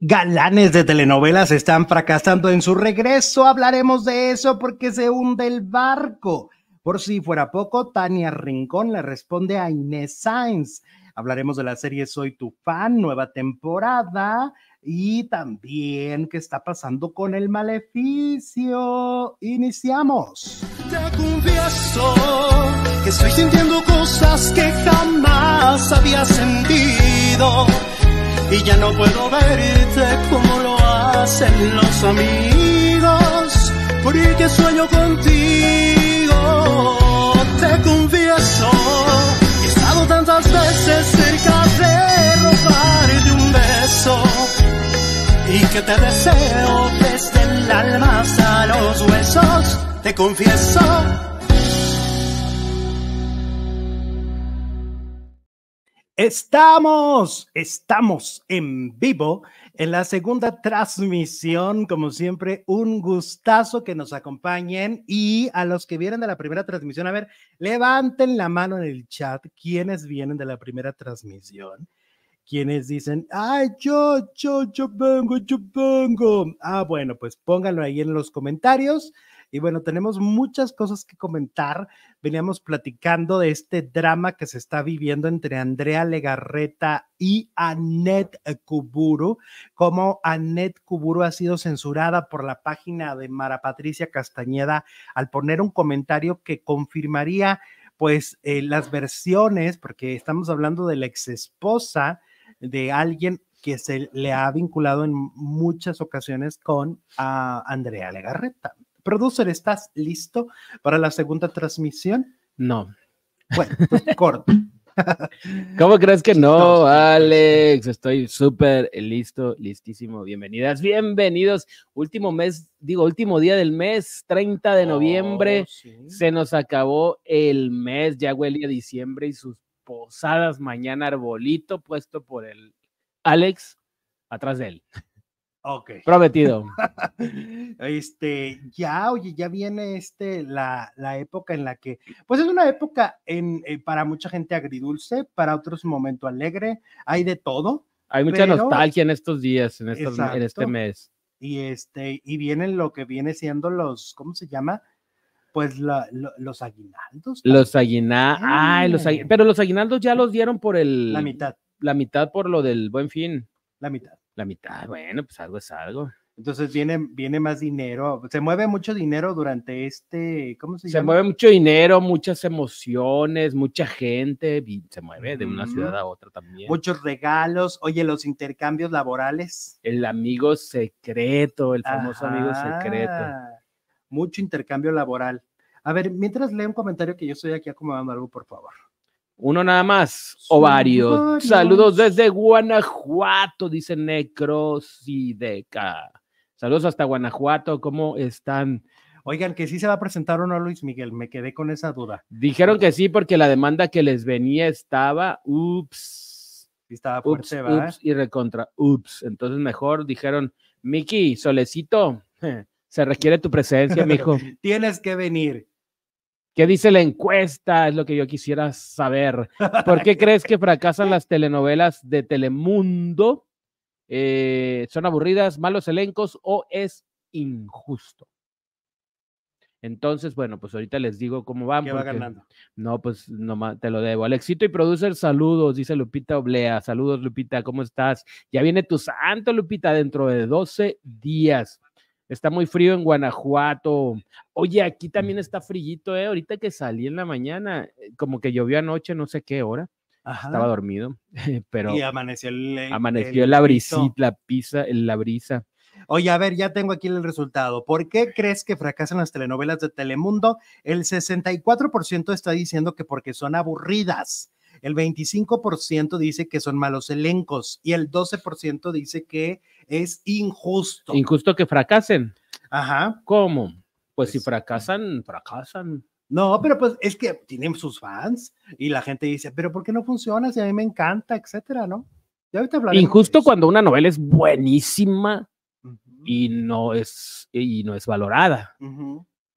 Galanes de telenovelas están fracasando en su regreso. Hablaremos de eso porque se hunde el barco. Por si fuera poco, Tania Rincón le responde a Inés Sainz. Hablaremos de la serie Soy tu fan, nueva temporada, y también qué está pasando con el maleficio. Iniciamos. Te confieso que estoy sintiendo cosas que jamás había sentido y ya no puedo verte como lo hacen los amigos, porque sueño contigo, te confieso, he estado tantas veces cerca de robarte un beso y que te deseo desde el alma hasta los huesos, te confieso Estamos, estamos en vivo en la segunda transmisión. Como siempre, un gustazo que nos acompañen y a los que vienen de la primera transmisión, a ver, levanten la mano en el chat quienes vienen de la primera transmisión. Quienes dicen, ay, yo, yo, yo vengo, yo vengo. Ah, bueno, pues pónganlo ahí en los comentarios. Y bueno, tenemos muchas cosas que comentar. Veníamos platicando de este drama que se está viviendo entre Andrea Legarreta y Annette Kuburu, como Annette Kuburu ha sido censurada por la página de Mara Patricia Castañeda al poner un comentario que confirmaría pues eh, las versiones, porque estamos hablando de la exesposa de alguien que se le ha vinculado en muchas ocasiones con ah, Andrea Legarreta. Producer, ¿estás listo para la segunda transmisión? No. Bueno, pues, corto. ¿Cómo crees que no, Alex? Estoy súper listo, listísimo. Bienvenidas, bienvenidos. Último mes, digo, último día del mes, 30 de oh, noviembre. Se nos acabó el mes, ya huele a diciembre y sus posadas. Mañana arbolito puesto por el Alex atrás de él. Ok. Prometido. este, ya, oye, ya viene este, la, la, época en la que, pues es una época en, eh, para mucha gente agridulce, para otros un momento alegre, hay de todo. Hay mucha nostalgia en estos días, en, estos, en este mes. Y este, y vienen lo que viene siendo los, ¿cómo se llama? pues la, los aguinaldos. Los aguinaldos, mm. pero los aguinaldos ya los dieron por el... La mitad. La mitad por lo del buen fin. La mitad. La mitad, bueno, pues algo es algo. Entonces viene, viene más dinero, se mueve mucho dinero durante este, ¿cómo se, llama? Se mueve mucho dinero, muchas emociones, mucha gente, se mueve de una ciudad a otra también. Muchos regalos, oye, los intercambios laborales. El amigo secreto, el famoso amigo secreto. Mucho intercambio laboral. A ver, mientras lea un comentario que yo estoy aquí acomodando algo, por favor. Uno nada más, Ovario. Saludos desde Guanajuato, dice Necrosideca. Saludos hasta Guanajuato, ¿cómo están? Oigan, que sí se va a presentar uno Luis Miguel, me quedé con esa duda. Dijeron que sí porque la demanda que les venía estaba, ups. estaba ups, ups, y recontra, ups. Entonces mejor dijeron, Miki, solecito, se requiere tu presencia, mijo. Tienes que venir. ¿Qué dice la encuesta? Es lo que yo quisiera saber. ¿Por qué crees que fracasan las telenovelas de Telemundo? Eh, ¿Son aburridas, malos elencos o es injusto? Entonces, bueno, pues ahorita les digo cómo van. va No, pues no, te lo debo. éxito y producer, saludos, dice Lupita Oblea. Saludos, Lupita, ¿cómo estás? Ya viene tu santo, Lupita, dentro de 12 días. Está muy frío en Guanajuato. Oye, aquí también está frillito, ¿eh? Ahorita que salí en la mañana, eh, como que llovió anoche, no sé qué hora. Estaba dormido, pero. Y amaneció el. amaneció la brisita, la pizza, la brisa. Oye, a ver, ya tengo aquí el resultado. ¿Por qué crees que fracasan las telenovelas de Telemundo? El 64% está diciendo que porque son aburridas el 25% dice que son malos elencos y el 12% dice que es injusto. Injusto que fracasen. Ajá. ¿Cómo? Pues, si pues, fracasan, fracasan. No, pero pues es que tienen sus fans y la gente dice, pero ¿por qué no funciona? Si a mí me encanta, etcétera, ¿no? Ya Injusto cuando una novela es buenísima y no es y no es valorada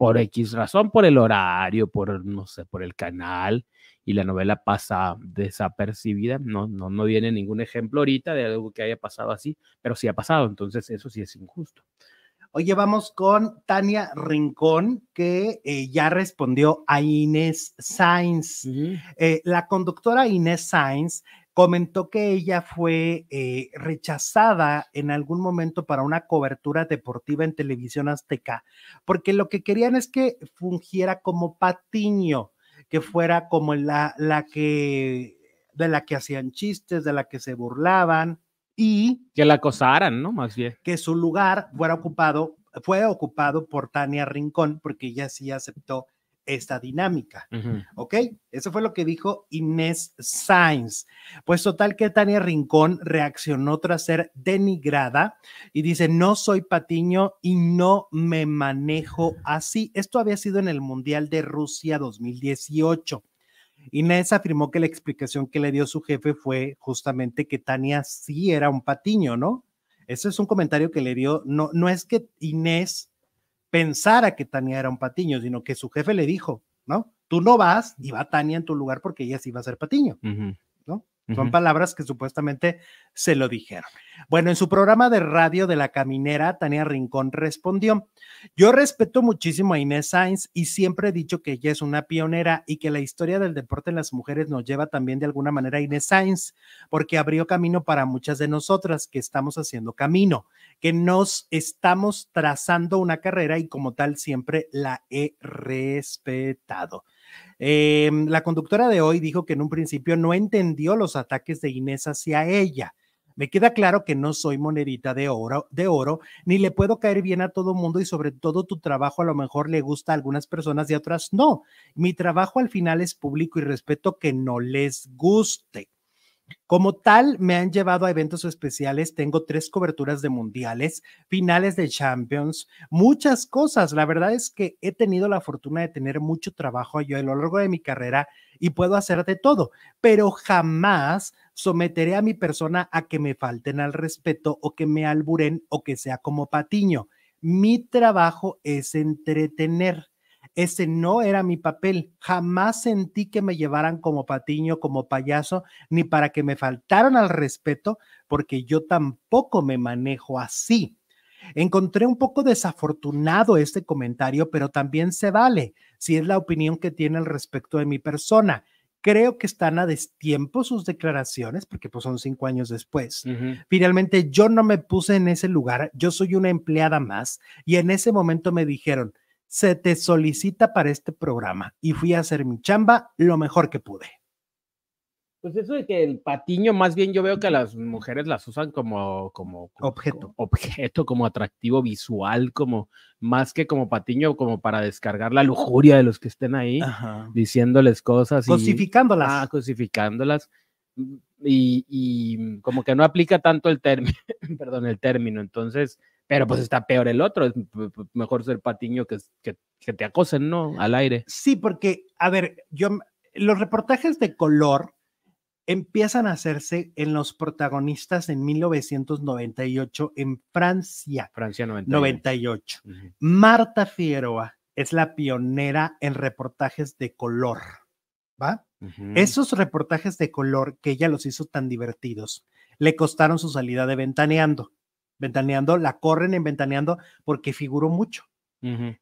por X razón, por el horario, por, no sé, por el canal, y la novela pasa desapercibida. No, no, no viene ningún ejemplo ahorita de algo que haya pasado así, pero sí ha pasado, entonces eso sí es injusto. Oye, vamos con Tania Rincón, que eh, ya respondió a Inés Sainz. Eh, la conductora Inés Sainz comentó que ella fue eh, rechazada en algún momento para una cobertura deportiva en televisión azteca, porque lo que querían es que fungiera como Patiño, que fuera como la, la que de la que hacían chistes, de la que se burlaban y que la acosaran, ¿no? Más bien. Que su lugar fuera ocupado, fue ocupado por Tania Rincón, porque ella sí aceptó esta dinámica. ¿Ok? Eso fue lo que dijo Inés Sainz. Pues total que Tania Rincón reaccionó tras ser denigrada y dice, no soy Patiño y no me manejo así. Esto había sido en el Mundial de Rusia 2018. Inés afirmó que la explicación que le dio su jefe fue justamente que Tania sí era un patiño, ¿no? Ese es un comentario que le dio, no, no es que Inés pensara que Tania era un patiño, sino que su jefe le dijo, ¿no? Tú no vas y va Tania en tu lugar porque ella sí va a ser patiño, ¿no? Son palabras que supuestamente se lo dijeron. Bueno, en su programa de radio de la caminera, Tania Rincón respondió, yo respeto muchísimo a Inés Sainz y siempre he dicho que ella es una pionera y que la historia del deporte en las mujeres nos lleva también de alguna manera a Inés Sainz, porque abrió camino para muchas de nosotras que estamos haciendo camino, que nos estamos trazando una carrera y como tal siempre la he respetado. Em, la conductora de hoy dijo que en un principio no entendió los ataques de Inés hacia ella. Me queda claro que no soy monedita de oro, de oro, ni le puedo caer bien a todo mundo y sobre todo tu trabajo a lo mejor le gusta a algunas personas y a otras no. Mi trabajo al final es público y respeto que no les guste. Como tal, me han llevado a eventos especiales, tengo tres coberturas de mundiales, finales de Champions, muchas cosas. La verdad es que he tenido la fortuna de tener mucho trabajo yo a lo largo de mi carrera y puedo hacer de todo, pero jamás someteré a mi persona a que me falten al respeto o que me alburen o que sea como patiño. Mi trabajo es entretener ese no era mi papel. Jamás sentí que me llevaran como patiño, como payaso, ni para que me faltaran al respeto, porque yo tampoco me manejo así. Encontré un poco desafortunado este comentario, pero también se vale si es la opinión que tiene al respecto de mi persona. Creo que están a destiempo sus declaraciones, porque pues son cinco años después. Finalmente, yo no me puse en ese lugar, yo soy una empleada más, y en ese momento me dijeron, se te solicita para este programa y fui a hacer mi chamba lo mejor que pude. Pues eso de que el patiño, más bien yo veo que las mujeres las usan como, como, objeto. Como, objeto, como atractivo visual, como más que como patiño, como para descargar la lujuria de los que estén ahí, diciéndoles cosas. Cosificándolas. Y, ah, cosificándolas. Y, y, como que no aplica tanto el término, perdón, el término. Entonces, pero pues está peor el otro, es mejor ser patiño que, que, te acosen, ¿no? Al aire. Sí, porque, a ver, yo, los reportajes de color empiezan a hacerse en los protagonistas en 1998 en Francia. Francia 98. 98. Marta Fieroa es la pionera en reportajes de color, ¿va? Esos reportajes de color que ella los hizo tan divertidos, le costaron su salida de Ventaneando. Ventaneando, la corren en Ventaneando porque figuró mucho,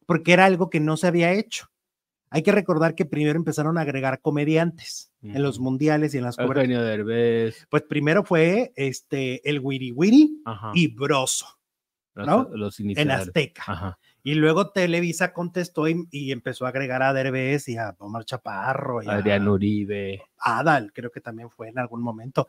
porque era algo que no se había hecho. Hay que recordar que primero empezaron a agregar comediantes en los mundiales y en las Derbez. Pues primero fue este, el Wiri Wiri y Broso, ¿no? Los en Azteca. Y luego Televisa contestó y, empezó a agregar a Derbez y a Omar Chaparro. Y Adrián Uribe. Adal, creo que también fue en algún momento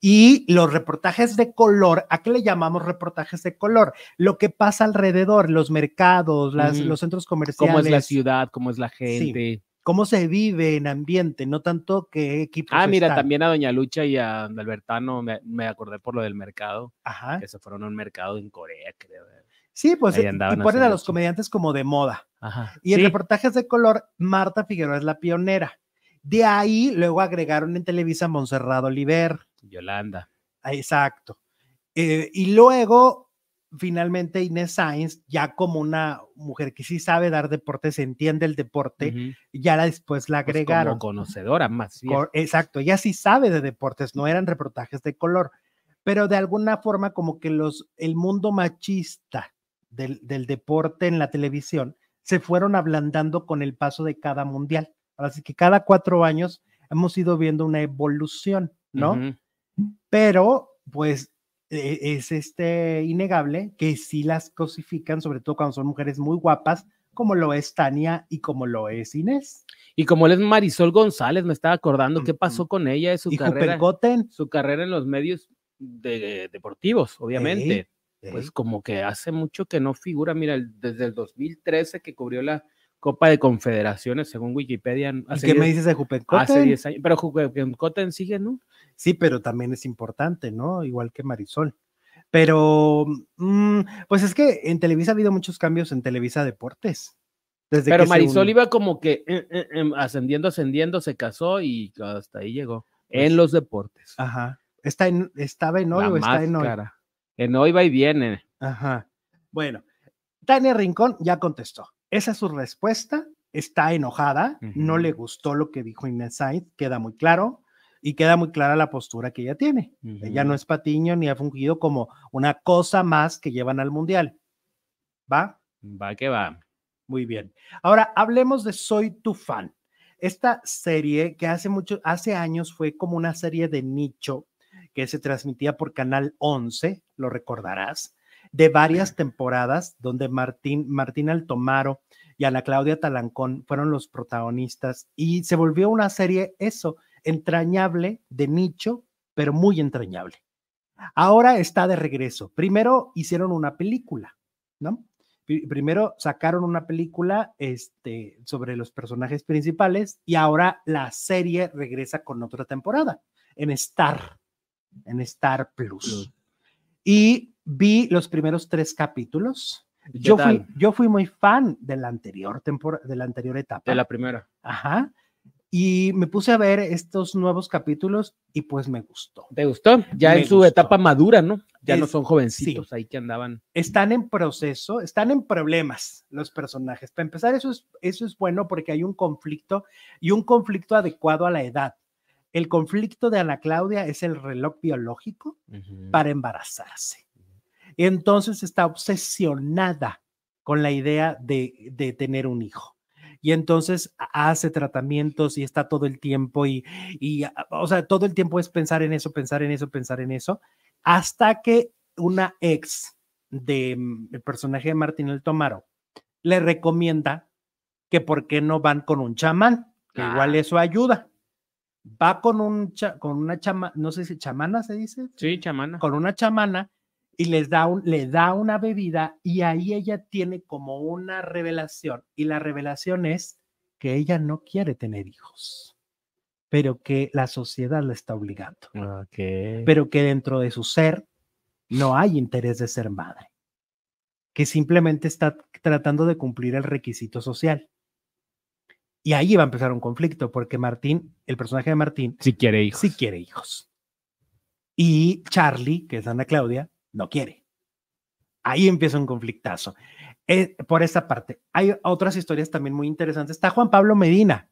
y los reportajes de color, ¿a qué le llamamos reportajes de color? Lo que pasa alrededor, los mercados, las, los centros comerciales. Cómo es la ciudad, cómo es la gente. Cómo se vive en ambiente, no tanto que equipo Ah, mira, también a Doña Lucha y a Albertano me, acordé por lo del mercado. Ajá. Que se fueron a un mercado en Corea, creo. Eh. Sí, pues eh, y, ponen a, los comediantes como de moda. Ajá. Y en reportajes de color, Marta Figueroa es la pionera. De ahí luego agregaron en Televisa Monserrado Oliver. Yolanda. Ah, exacto. Eh, y luego, finalmente, Inés Sainz, ya como una mujer que sí sabe dar deporte, se entiende el deporte, ya la, después la pues, agregaron. como conocedora más Exacto, ella sí sabe de deportes, no eran reportajes de color, pero de alguna forma como que los, el mundo machista del, deporte en la televisión se fueron ablandando con el paso de cada mundial. Así que cada cuatro años hemos ido viendo una evolución, ¿no? pero pues e-, es este innegable que sí las cosifican, sobre todo cuando son mujeres muy guapas, como lo es Tania y como lo es Inés. Y como él es Marisol González, me estaba acordando qué pasó con ella su carrera. Su carrera en los medios de, deportivos, obviamente. Pues como que hace mucho que no figura, mira, desde el 2013 que cubrió la Copa de Confederaciones, según Wikipedia. ¿Y qué me dices de Hace 10 años, pero Cotten sigue, ¿no? Sí, pero también es importante, ¿no? Igual que Marisol. Pero, mm, pues es que en Televisa ha habido muchos cambios en Televisa Deportes. pero Marisol iba como que eh, eh, em, ascendiendo, ascendiendo, se casó y hasta ahí llegó. en pues los deportes. Ajá. Está en, ¿Estaba en hoy o está en hoy? En hoy va y viene. Ajá. Bueno, Tania Rincón ya contestó. Esa es su respuesta. Está enojada, no le gustó lo que dijo Inés queda muy claro y queda muy clara la postura que ella tiene. Ella no es Patiño ni ha fungido como una cosa más que llevan al Mundial. ¿Va? Va que va. Muy bien. Ahora hablemos de Soy tu fan. Esta serie que hace mucho, hace años fue como una serie de nicho que se transmitía por Canal 11, lo recordarás, de varias temporadas donde Martín, Martín Altomaro y Ana Claudia Talancón fueron los protagonistas y se volvió una serie eso, entrañable, de nicho, pero muy entrañable. Ahora está de regreso. Primero hicieron una película, ¿no? Primero sacaron una película este, sobre los personajes principales y ahora la serie regresa con otra temporada en Star, en Star Plus. Mm. Y vi los primeros tres capítulos. Yo fui, yo fui, muy fan de la anterior temporada, de la anterior etapa. De la primera. Ajá. Y me puse a ver estos nuevos capítulos y pues me gustó. ¿Te gustó? Ya en su etapa madura, ¿no? Ya no son jovencitos ahí que andaban. Están en proceso, están en problemas los personajes. Para empezar, eso es, eso es bueno porque hay un conflicto y un conflicto adecuado a la edad. El conflicto de Ana Claudia es el reloj biológico para embarazarse. Entonces está obsesionada con la idea de tener un hijo y entonces hace tratamientos y está todo el tiempo y, ah, o sea, todo el tiempo es pensar en eso, pensar en eso, pensar en eso, hasta que una ex del de, mm, personaje de Martín El Tomaro le recomienda que por qué no van con un chamán, que igual eso ayuda. Va con, un con una chamana, no sé si chamana se dice. Sí, chamana. Con una chamana y les da le da una bebida y ahí ella tiene como una revelación y la revelación es que ella no quiere tener hijos, pero que la sociedad la está obligando, pero que dentro de su ser no hay interés de ser madre, que simplemente está tratando de cumplir el requisito social. Y ahí va a empezar un conflicto porque Martín, el personaje de Martín, sí quiere hijos. Si quiere hijos. Y Charlie, que es Ana Claudia, no quiere. Ahí empieza un conflictazo. Eh, por esa parte, hay otras historias también muy interesantes. Está Juan Pablo Medina.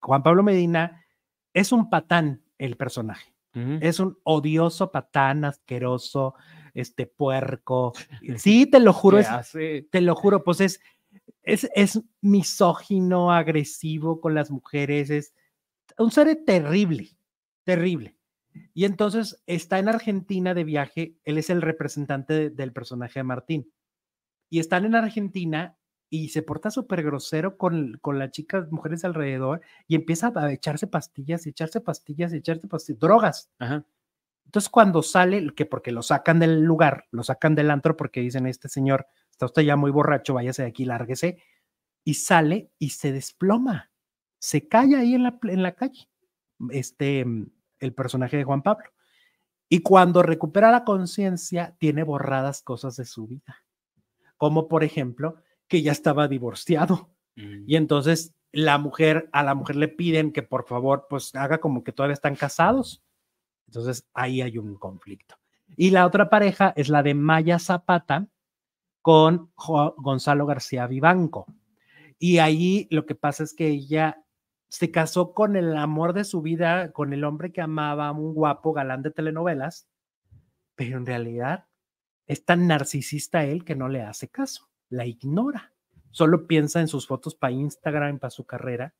Juan Pablo Medina es un patán el personaje. Es un odioso patán, asqueroso, este puerco. Sí, te lo juro, te lo juro, pues es, es, es misógino, agresivo con las mujeres, es un ser terrible, terrible. Y entonces está en Argentina de viaje, él es el representante del personaje de Martín. Y están en Argentina y se porta súper grosero con, las chicas, mujeres alrededor, y empieza a echarse pastillas, echarse pastillas, echarse pastillas, drogas. Entonces cuando sale, que porque lo sacan del lugar, lo sacan del antro porque dicen, este señor está usted ya muy borracho, váyase de aquí, lárguese, y sale y se desploma, se cae ahí en la, en la calle. Este, el personaje de Juan Pablo. Y cuando recupera la conciencia, tiene borradas cosas de su vida, como por ejemplo que ya estaba divorciado. Mm. Y entonces la mujer, a la mujer le piden que por favor, pues haga como que todavía están casados. Entonces ahí hay un conflicto. Y la otra pareja es la de Maya Zapata con Gonzalo García Vivanco. Y ahí lo que pasa es que ella se casó con el amor de su vida, con el hombre que amaba, un guapo galán de telenovelas, pero en realidad es tan narcisista él que no le hace caso, la ignora, solo piensa en sus fotos para Instagram, para su carrera,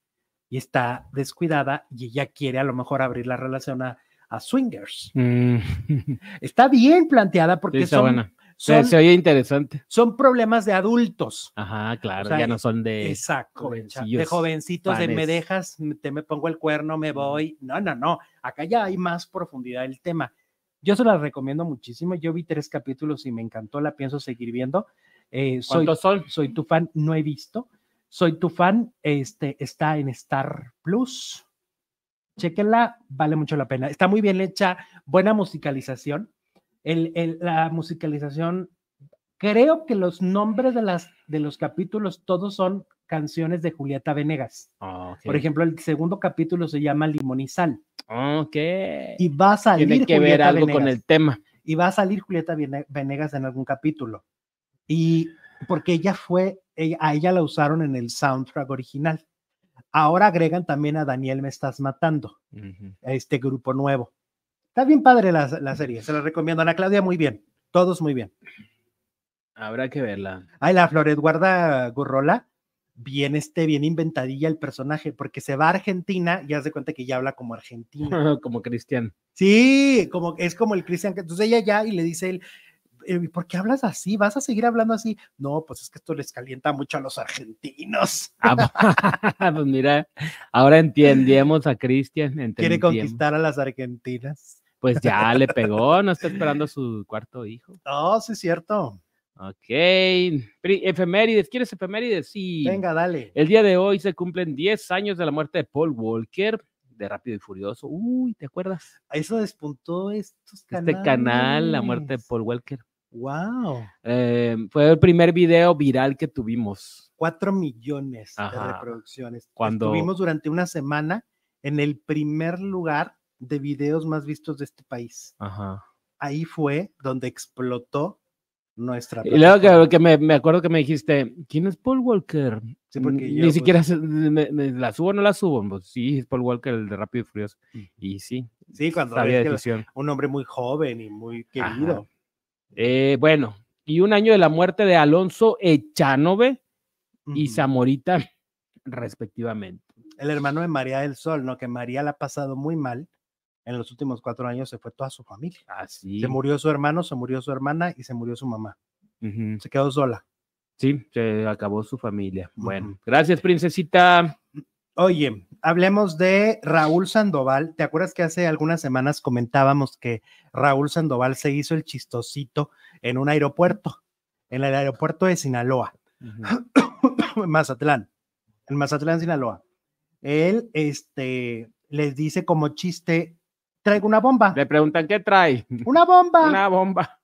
y está descuidada y ella quiere a lo mejor abrir la relación a, swingers. Mm. Está bien planteada porque es son, son, se, oye interesante. Son problemas de adultos. Ajá, claro, ya no son de. Exacto, de jovencitos, de me dejas, te me pongo el cuerno, me voy. No, no, no. Acá ya hay más profundidad del tema. Yo se las recomiendo muchísimo. Yo vi tres capítulos y me encantó, la pienso seguir viendo. Eh, soy, soy tu fan, no he visto. Soy tu fan, este, está en Star Plus. Chequenla, vale mucho la pena. Está muy bien hecha, buena musicalización la musicalización, creo que los nombres de, las, de los capítulos todos son canciones de Julieta Venegas. Ah, Por ejemplo, el segundo capítulo se llama Limón y Sal. Ah, y va a salir. que Julieta ver Venegas, con el tema. Y va a salir Julieta Venegas en algún capítulo. Y porque ella fue, a ella la usaron en el soundtrack original. Ahora agregan también a Daniel Me Estás Matando, a este grupo nuevo. Está bien padre la, serie, se la recomiendo. Ana Claudia, muy bien. Todos muy bien. Habrá que verla. Ay, la Flor Eduarda Gurrola, bien este, bien inventadilla el personaje, porque se va a Argentina y hace cuenta que ya habla como argentino. como Cristian. Sí, como, es como el cristian Entonces ella ya y le dice él, eh, ¿por qué hablas así? ¿Vas a seguir hablando así? No, pues es que esto les calienta mucho a los argentinos. Ah, pues mira, ahora entendemos a Cristian. Quiere conquistar a las argentinas pues ya le pegó, no está esperando a su cuarto hijo. No, oh, sí es cierto. Ok. Efemérides, ¿quieres efemérides? Sí. Venga, dale. El día de hoy se cumplen 10 años de la muerte de Paul Walker, de Rápido y Furioso. Uy, ¿te acuerdas? Eso despuntó estos canales. Este canal, la muerte de Paul Walker. Wow. Eh, fue el primer video viral que tuvimos. Cuatro millones de reproducciones. Cuando estuvimos durante una semana en el primer lugar de videos más vistos de este país. Ahí fue donde explotó nuestra. Y luego que, me, acuerdo que me dijiste, ¿quién es Paul Walker? Ni siquiera me, pues la subo o no la subo. Pues sí, es Paul Walker, el de Rápido y Furioso. Mm. Y sí. Sí, cuando un hombre muy joven y muy querido. Eh, bueno, y un año de la muerte de Alonso Echanove y Zamorita, respectivamente. El hermano de María del Sol, ¿no? Que María la ha pasado muy mal en los últimos cuatro años se fue toda su familia. Así. Ah, se murió su hermano, se murió su hermana y se murió su mamá. Se quedó sola. Sí, se acabó su familia. Bueno, gracias, princesita. Oye, hablemos de Raúl Sandoval. ¿Te acuerdas que hace algunas semanas comentábamos que Raúl Sandoval se hizo el chistosito en un aeropuerto, en el aeropuerto de Sinaloa, Mazatlán, en Mazatlán, Sinaloa? Él, este, les dice como chiste Traigo una bomba. Le preguntan, ¿qué trae? Una bomba. Una bomba.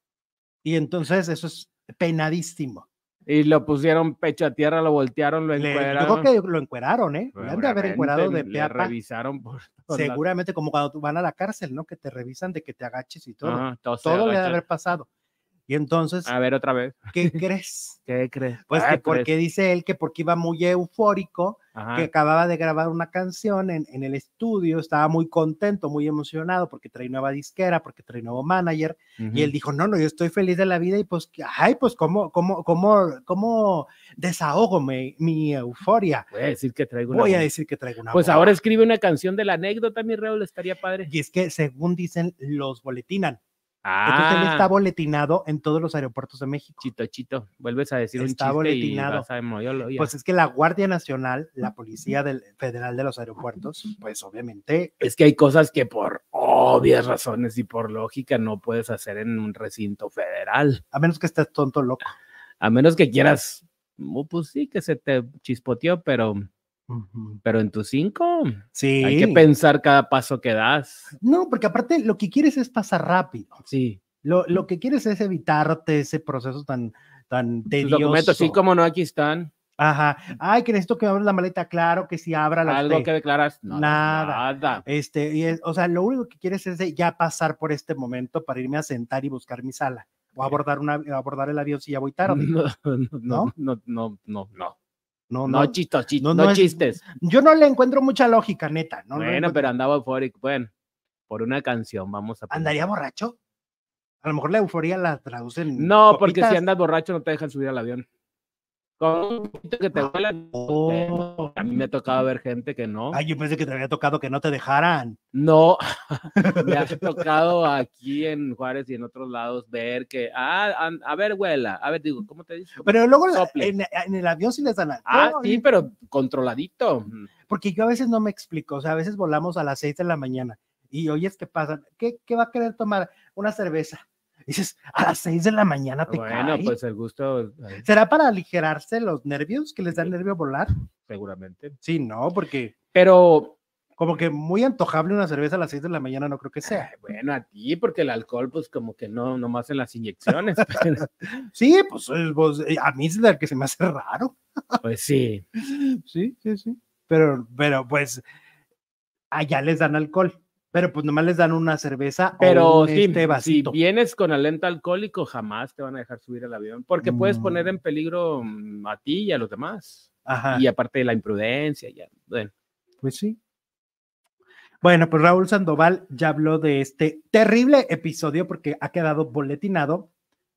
Y entonces eso es penadísimo. Y lo pusieron pecho a tierra, lo voltearon, lo encueraron. Yo creo que lo encueraron, ¿eh? Le de haber encuerado de revisaron Seguramente como cuando tú van a la cárcel, ¿no? Que te revisan de que te agaches y todo. todo, todo le ha haber pasado. Y entonces. A ver, otra vez. ¿Qué crees? ¿Qué crees? Pues ah, que porque dice él que porque iba muy eufórico, que acababa de grabar una canción en, el estudio, estaba muy contento, muy emocionado, porque trae nueva disquera, porque trae nuevo manager. Y él dijo: No, no, yo estoy feliz de la vida. Y pues, ay, pues, ¿cómo, cómo, cómo, cómo desahogo mi, mi euforia? Voy a decir que traigo una. Voy a decir que traigo una. Pues ahora escribe una canción de la anécdota, mi le estaría padre. Y es que, según dicen, los boletinan. Este ah. está boletinado en todos los aeropuertos de México. Chito, chito, vuelves a decir un chiste pues es que la Guardia Nacional, la Policía Federal de los Aeropuertos, pues obviamente... Es que hay cosas que por obvias razones y por lógica no puedes hacer en un recinto federal. A menos que estés tonto loco. A menos que quieras... Uh, pues sí, que se te chispoteó, pero pero en tus cinco, sí. hay que pensar cada paso que das. No, porque aparte lo que quieres es pasar rápido. Sí. Lo, que quieres es evitarte ese proceso tan, tan tedioso. documentos, sí, como no, aquí están. Ajá. Ay, que necesito que abra la maleta. Claro que si abra la Algo que declaras. nada. Este, o sea, lo único que quieres es ya pasar por este momento para irme a sentar y buscar mi sala. O abordar, una, abordar el avión si ya voy tarde. no, no, no. no, no. No, no, no, chistos, no, chistes. Yo no le encuentro mucha lógica, neta. bueno, pero andaba eufórico. Bueno, por una canción, vamos a. ¿Andaría borracho? A lo mejor la euforia la traducen. No, porque si andas borracho no te dejan subir al avión que te ah, oh. A mí me ha tocado ver gente que no. Ay, yo pensé que te había tocado que no te dejaran. No, me ha tocado aquí en Juárez y en otros lados ver que, ah, a, ver, huela, a ver, digo, ¿cómo te dice? Pero luego en, en, el avión sí les dan. Ah, sí, pero controladito. Mm. Porque yo a veces no me explico, o sea, a veces volamos a las 6 de la mañana y oyes que pasan, ¿qué, qué va a querer tomar? Una cerveza dices, a las seis de la mañana te Bueno, pues el gusto. Eh, ¿Será para aligerarse los nervios que les da el eh, nervio volar? Seguramente. Sí, no, porque. Pero. Como que muy antojable una cerveza a las seis de la mañana, no creo que sea. bueno, a ti, porque el alcohol, pues como que no, nomás en las inyecciones. sí, pues, eh, pues a mí es el que se me hace raro. pues sí. Sí, sí, sí. Pero, pero pues allá les dan alcohol pero pues nomás les dan una cerveza pero o este vasito. si vienes con alento alcohólico jamás te van a dejar subir al avión porque puedes poner en peligro mm, a ti y a los demás Ajá. y aparte de la imprudencia ya bueno pues sí bueno pues Raúl Sandoval ya habló de este terrible episodio porque ha quedado boletinado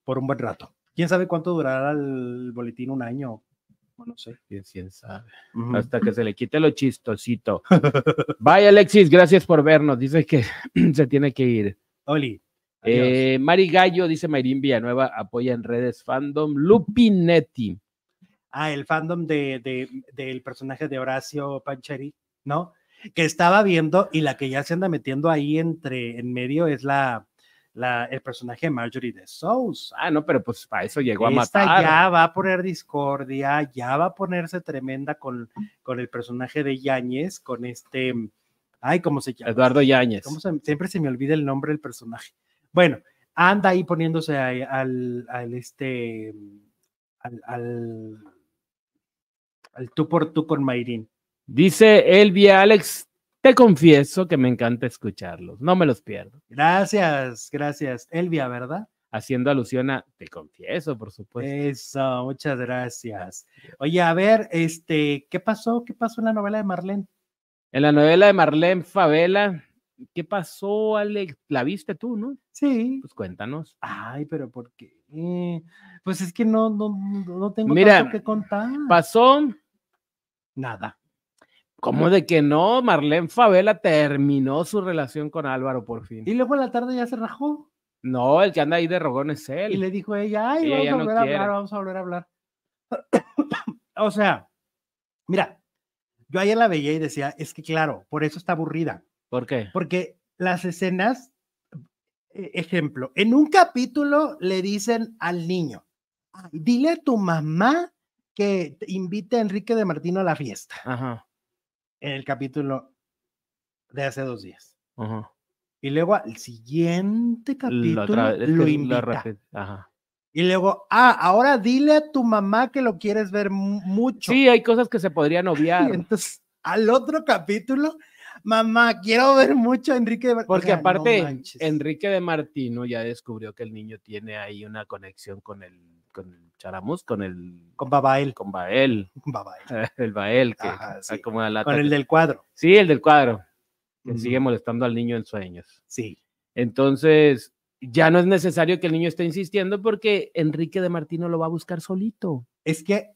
por un buen rato quién sabe cuánto durará el boletín un año no sé, quién sabe. Hasta que se le quite lo chistosito. Bye, Alexis, gracias por vernos. Dice que se tiene que ir. Oli. Eh, Mari Gallo, dice Mayrín Villanueva, apoya en redes fandom. Lupinetti. Ah, el fandom de, del personaje de Horacio Pancheri, ¿no? Que estaba viendo y la que ya se anda metiendo ahí entre, en medio es la, el personaje de Marjorie de Souls. Ah, no, pero pues para eso llegó a matar. Ya va a poner discordia, ya va a ponerse tremenda con, con el personaje de Yáñez, con este. Ay, ¿cómo se llama? Eduardo Yáñez. siempre se me olvida el nombre del personaje. Bueno, anda ahí poniéndose al, al este. Al, tú por tú con Mayrin. Dice Elvia Alex, te confieso que me encanta escucharlos, no me los pierdo. Gracias, gracias. Elvia, ¿verdad? Haciendo alusión a Te confieso, por supuesto. Eso, muchas gracias. Oye, a ver, este, ¿qué pasó? ¿Qué pasó en la novela de Marlene? En la novela de Marlene Favela, ¿qué pasó, Alex? ¿La viste tú, no? Sí. Pues cuéntanos. Ay, pero ¿por qué? pues es que no, no, no tengo mucho que contar. Pasó. Nada. ¿Cómo de que no? Marlene Favela terminó su relación con Álvaro por fin. Y luego en la tarde ya se rajó. No, el que anda ahí de rogón es él. Y le dijo a ella, ay, vamos a volver a hablar, vamos a volver a hablar. o sea, mira, yo ayer la veía y decía, es que claro, por eso está aburrida. ¿Por qué? Porque las escenas, e, ejemplo, en un capítulo le dicen al niño, dile a tu mamá que invite a Enrique de Martino a la fiesta. Ajá en el capítulo de hace dos días. Y luego al siguiente capítulo lo, invita. Y luego, ah, ahora dile a tu mamá que lo quieres ver mucho. Sí, hay cosas que se podrían obviar. entonces, al otro capítulo, mamá, quiero ver mucho a Enrique de Martino. Porque aparte, Enrique de Martino ya descubrió que el niño tiene ahí una conexión con el, con el charamos con el... Con Babael. Con Bael. Babael. el que Con el del cuadro. Sí, el del cuadro, que sigue molestando al niño en sueños. Sí. Entonces, ya no es necesario que el niño esté insistiendo porque Enrique de Martino lo va a buscar solito. Es que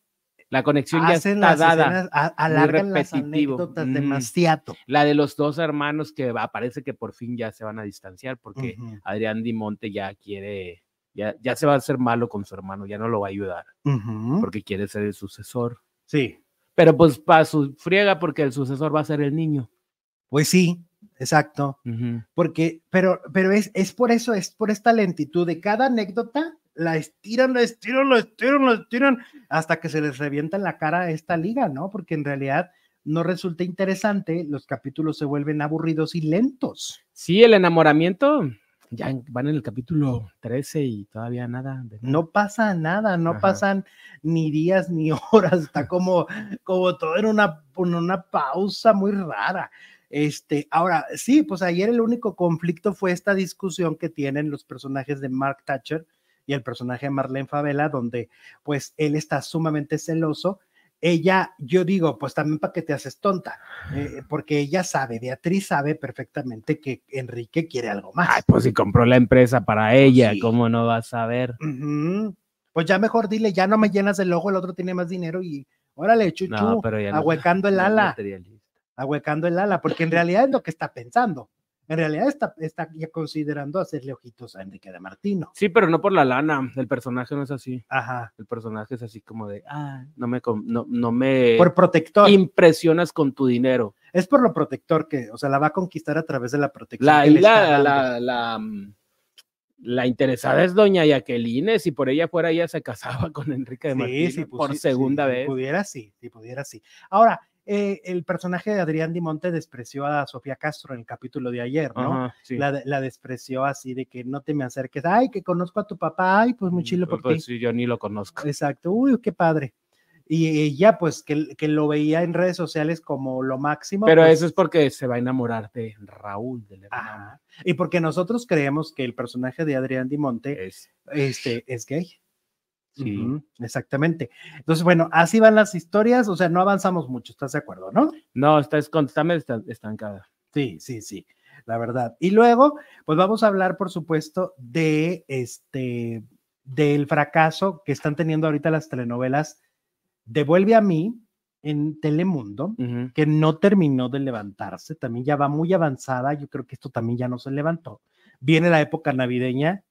la conexión ya está dada. alargan las anécdotas demasiado. La de los dos hermanos que aparece que por fin ya se van a distanciar porque Adrián Di Monte ya quiere ya, se va a hacer malo con su hermano, ya no lo va a ayudar, porque quiere ser el sucesor. Sí. Pero pues para su friega, porque el sucesor va a ser el niño. Pues sí, exacto. Porque, pero, pero es, es por eso, es por esta lentitud de cada anécdota, la estiran, la estiran, la estiran, la estiran, hasta que se les revienta en la cara esta liga, ¿no? Porque en realidad no resulta interesante, los capítulos se vuelven aburridos y lentos. Sí, el enamoramiento van en el capítulo 13 y todavía nada. No pasa nada, no pasan ni días ni horas, está como, como todo en una, una pausa muy rara. Este, ahora, sí, pues ayer el único conflicto fue esta discusión que tienen los personajes de Mark Thatcher y el personaje de Marlene Favela, donde pues él está sumamente celoso ella, yo digo, pues también para que te haces tonta, eh, porque ella sabe, Beatriz sabe perfectamente que Enrique quiere algo más. Ay, pues si compró la empresa para pues ella, ¿cómo no va a saber? Pues ya mejor dile, ya no me llenas el ojo, el otro tiene más dinero y órale, chuchu, ahuecando el ala. ahuecando el ala, porque en realidad es lo que está pensando en realidad está, ya considerando hacerle ojitos a Enrique de Martino. Sí, pero no por la lana, el personaje no es así. Ajá. El personaje es así como de, ah, no me, no, me... Por protector. Impresionas con tu dinero. Es por lo protector que, o sea, la va a conquistar a través de la protección. La, mm, interesada es doña Jacqueline, si por ella fuera ella se casaba con Enrique de sí, Martino por segunda vez. Si pudiera sí, si pudiera sí. Ahora, eh, el personaje de Adrián Dimonte despreció a Sofía Castro en el capítulo de ayer, ¿no? la, despreció así de que no te me acerques, ay, que conozco a tu papá, ay, pues muy mm, chilo pues, por pues, yo ni lo conozco. Exacto, uy, qué padre. Y ya pues, que, lo veía en redes sociales como lo máximo. Pero pues eso es porque se va a enamorar de Raúl, de la ah, y porque nosotros creemos que el personaje de Adrián Dimonte es, este, es gay. Sí, exactamente. Entonces, bueno, así van las historias, o sea, no avanzamos mucho, ¿estás de acuerdo, no? No, está, está estancada. Sí, sí, sí, la verdad. Y luego, pues vamos a hablar, por supuesto, de este, del fracaso que están teniendo ahorita las telenovelas Devuelve a mí en Telemundo, que no terminó de levantarse, también ya va muy avanzada, yo creo que esto también ya no se levantó. Viene la época navideña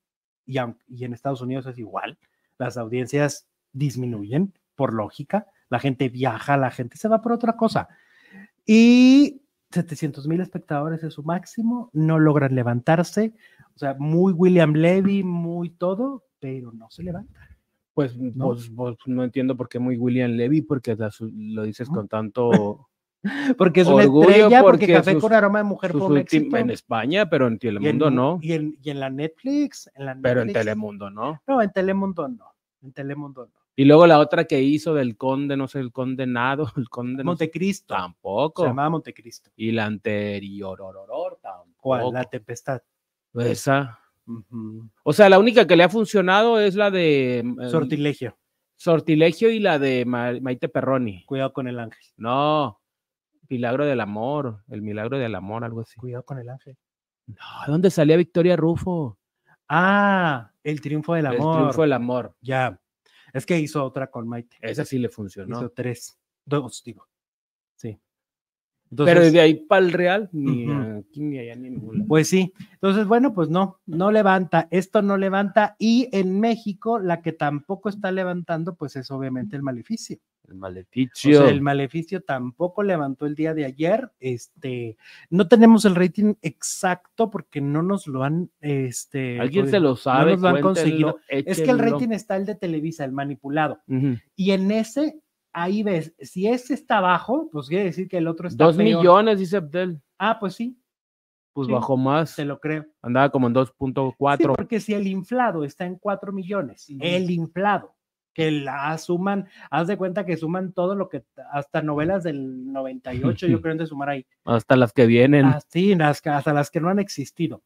y, y en Estados Unidos es igual las audiencias disminuyen, por lógica, la gente viaja, la gente se va por otra cosa. Y 700 mil espectadores es su máximo, no logran levantarse, o sea, muy William Levy, muy todo, pero no se levanta Pues no, pues, pues, no entiendo por qué muy William Levy, porque lo dices con tanto... Porque es Orgullo porque, Café con Aroma de Mujer En España, pero en Telemundo no. Y en, la Netflix. En la Netflix, pero en Telemundo no. No, en Telemundo no. En Y luego la otra que hizo del conde, no sé, el condenado, el conde. Montecristo. tampoco. Se llamaba Montecristo. Y la anterior, tampoco. La tempestad. Esa. O sea, la única que le ha funcionado es la de. Em, em, Sortilegio. Sortilegio y la de Maite Perroni. Cuidado con el ángel. No. Milagro del amor. El milagro del amor, algo así. Cuidado con el ángel. No, ¿dónde salía Victoria Rufo? Ah, el triunfo del amor. El triunfo del amor. Ya. Es que hizo otra con Maite. Esa sí le funcionó. Hizo tres. Dos, digo. Sí. Pero de ahí para el Real, ni aquí ni allá ni ninguna. Pues sí. Entonces, bueno, pues no, no levanta. Esto no levanta. Y en México, la que tampoco está levantando, pues es obviamente el maleficio. El maleficio. el maleficio tampoco levantó el día de ayer. Este, no tenemos el rating exacto porque no nos lo han, este. Alguien se lo sabe. No nos lo han conseguido. Es que el rating está el de Televisa, el manipulado. Y en ese, ahí ves, si ese está bajo, pues quiere decir que el otro está. Dos millones, dice Abdel. Ah, pues sí, pues bajó más. Se lo creo. Andaba como en 2.4. porque si el inflado está en cuatro millones, el inflado, que la suman, haz de cuenta que suman todo lo que, hasta novelas del 98, yo creo, de sumar ahí. Hasta las que vienen. Ah, sí, hasta las que no han existido.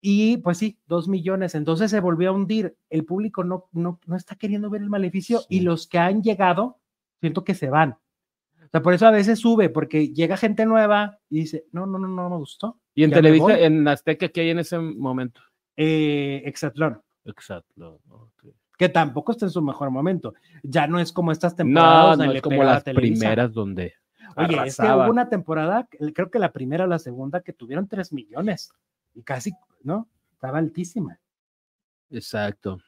Y pues sí, dos millones. Entonces se volvió a hundir. El público no, no, está queriendo ver el maleficio y los que han llegado, siento que se van. O sea, por eso a veces sube, porque llega gente nueva y dice, no, no, no, no me gustó. Y en Televisa, en Azteca, ¿qué hay en ese momento? Eh, Exatlón. Exatlón, ok que tampoco está en su mejor momento. Ya no es como estas temporadas. No, no es como las primeras donde. Oye, es que hubo una temporada, creo que la primera o la segunda, que tuvieron tres millones y casi, ¿no? Estaba altísima. Exacto.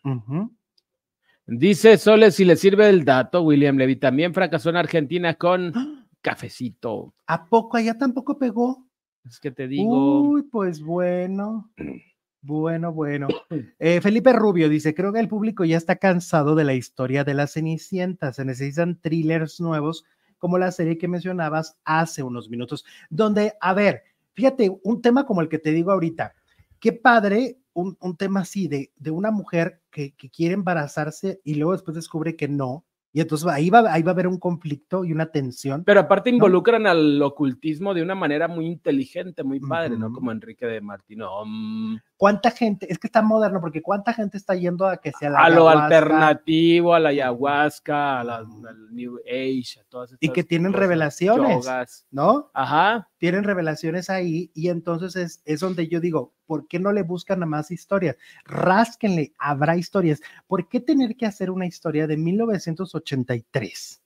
Dice Soles si le sirve el dato, William Levy también fracasó en Argentina con ¡Ah! cafecito. ¿A poco allá tampoco pegó? Es que te digo. Uy, pues bueno. Bueno, bueno. Eh, Felipe Rubio dice, creo que el público ya está cansado de la historia de las Cenicientas. Se necesitan thrillers nuevos como la serie que mencionabas hace unos minutos, donde, a ver, fíjate, un tema como el que te digo ahorita, qué padre un, tema así de, de una mujer que, quiere embarazarse y luego después descubre que no. Y entonces ahí va, ahí va a haber un conflicto y una tensión. Pero aparte involucran al ocultismo de una manera muy inteligente, muy padre, ¿no? Como Enrique de Martino. Mm, ¿Cuánta gente? Es que está moderno, porque ¿cuánta gente está yendo a que sea la A lo alternativo, a la ayahuasca, a la, New Age, a todas estas Y que tienen revelaciones, ¿no? Ajá. Tienen revelaciones ahí y entonces es, donde yo digo, ¿por qué no le buscan a más historias? Rásquenle, habrá historias. ¿Por qué tener que hacer una historia de 1983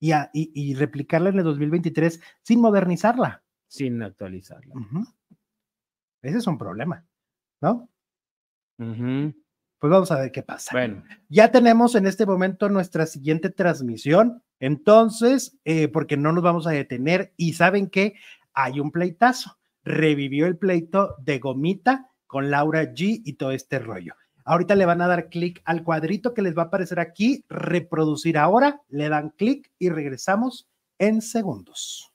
y, y, replicarla en el 2023 sin modernizarla? Sin actualizarla. Ese es un problema. ¿no? Pues vamos a ver qué pasa. Bueno. Ya tenemos en este momento nuestra siguiente transmisión, entonces, eh, porque no nos vamos a detener y saben que hay un pleitazo. Revivió el pleito de Gomita con Laura G y todo este rollo. Ahorita le van a dar clic al cuadrito que les va a aparecer aquí, reproducir ahora, le dan clic y regresamos en segundos.